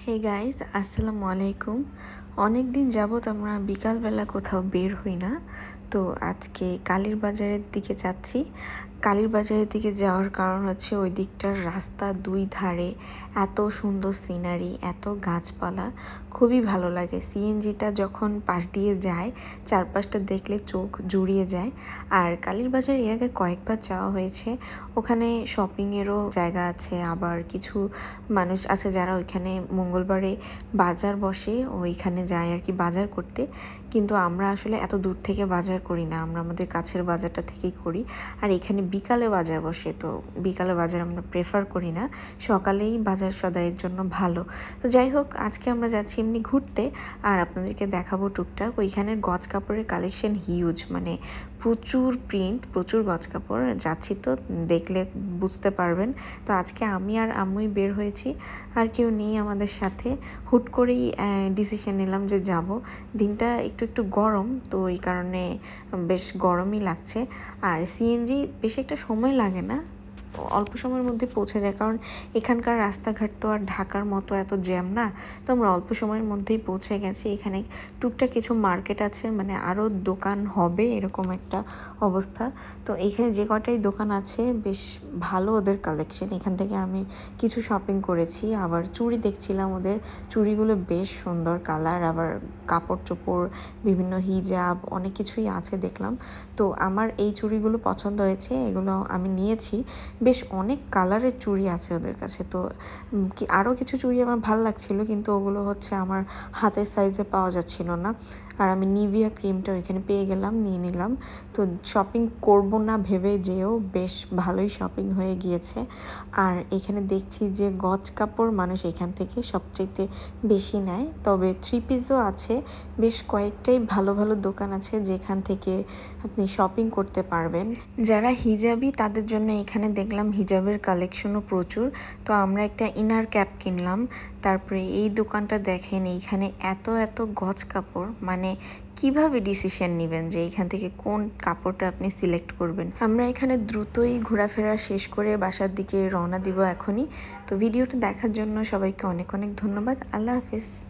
Hey guys, Assalamualaikum. অনেক দিন যাবৎ আমরা বিকালবেলা কোথাও বের হই না তো আজকে কালীর বাজারের দিকে যাচ্ছি কালীর বাজারের দিকে যাওয়ার কারণ হচ্ছে ওই দিকটার রাস্তা দুই ধারে এত সুন্দর সিনারি এত গাছপালা খুবই ভালো লাগে সিএনজিটা যখন পাশ দিয়ে যায় চারপাশটা দেখলে চোখ জুড়িয়ে যায় আর কালীর বাজার এর আগে কয়েকবার যাওয়া হয়েছে ওখানে শপিংয়েরও জায়গা আছে আবার কিছু মানুষ আছে যারা ওইখানে মঙ্গলবারে বাজার বসে ওইখানে সেখানে যাই আর কি বাজার করতে কিন্তু আমরা আসলে এত দূর থেকে বাজার করি না আমরা আমাদের কাছের বাজারটা থেকেই করি আর এখানে বিকালে বাজার বসে তো বিকালে বাজার আমরা প্রেফার করি না সকালেই বাজার সদায়ের জন্য ভালো তো যাই হোক আজকে আমরা যাচ্ছি এমনি ঘুরতে আর আপনাদেরকে দেখাবো টুকটাক ওইখানের গজ কাপড়ের কালেকশন হিউজ মানে প্রচুর প্রিন্ট প্রচুর গজ কাপড় যাচ্ছি তো দেখলে বুঝতে পারবেন তো আজকে আমি আর আম্মুই বের হয়েছি আর কেউ নেই আমাদের সাথে হুট করেই ডিসিশন নিলাম যে যাব দিনটা একটু একটু গরম তো এই কারণে বেশ গরমই লাগছে আর সিএনজি বেশি একটা সময় লাগে না অল্প সময়ের মধ্যে পৌঁছে যায় কারণ এখানকার রাস্তাঘাট তো আর ঢাকার মতো এত জ্যাম না তো আমরা অল্প সময়ের মধ্যেই পৌঁছে গেছি এখানে টুকটাক কিছু মার্কেট আছে মানে আরও দোকান হবে এরকম একটা অবস্থা তো এখানে যে কটাই দোকান আছে বেশ ভালো ওদের কালেকশন এখান থেকে আমি কিছু শপিং করেছি আবার চুড়ি দেখছিলাম ওদের চুড়িগুলো বেশ সুন্দর কালার আবার কাপড় চোপড় বিভিন্ন হিজাব অনেক কিছুই আছে দেখলাম তো আমার এই চুড়িগুলো পছন্দ হয়েছে এগুলো আমি নিয়েছি বেশ অনেক কালারের চুড়ি আছে ওদের কাছে তো কি আরও কিছু চুড়ি আমার ভাল লাগছিলো কিন্তু ওগুলো হচ্ছে আমার হাতের সাইজে পাওয়া যাচ্ছিল না আর আমি নিভিয়া ক্রিমটা ওইখানে পেয়ে গেলাম নিয়ে নিলাম তো শপিং করব না ভেবে যেও বেশ ভালোই শপিং হয়ে গিয়েছে আর এখানে দেখছি যে গজ কাপড় মানুষ এখান থেকে সবচেয়ে বেশি নেয় তবে থ্রি পিসও আছে বেশ কয়েকটাই ভালো ভালো দোকান আছে যেখান থেকে আপনি শপিং করতে পারবেন যারা হিজাবি তাদের জন্য এখানে দেখ দেখলাম হিজাবের কালেকশনও প্রচুর তো আমরা একটা ইনার ক্যাপ কিনলাম তারপরে এই দোকানটা দেখেন এইখানে এত এত গজ কাপড় মানে কিভাবে ডিসিশন নেবেন যে এখান থেকে কোন কাপড়টা আপনি সিলেক্ট করবেন আমরা এখানে দ্রুতই ঘোরাফেরা শেষ করে বাসার দিকে রওনা দিব এখনই তো ভিডিওটা দেখার জন্য সবাইকে অনেক অনেক ধন্যবাদ আল্লাহ হাফিজ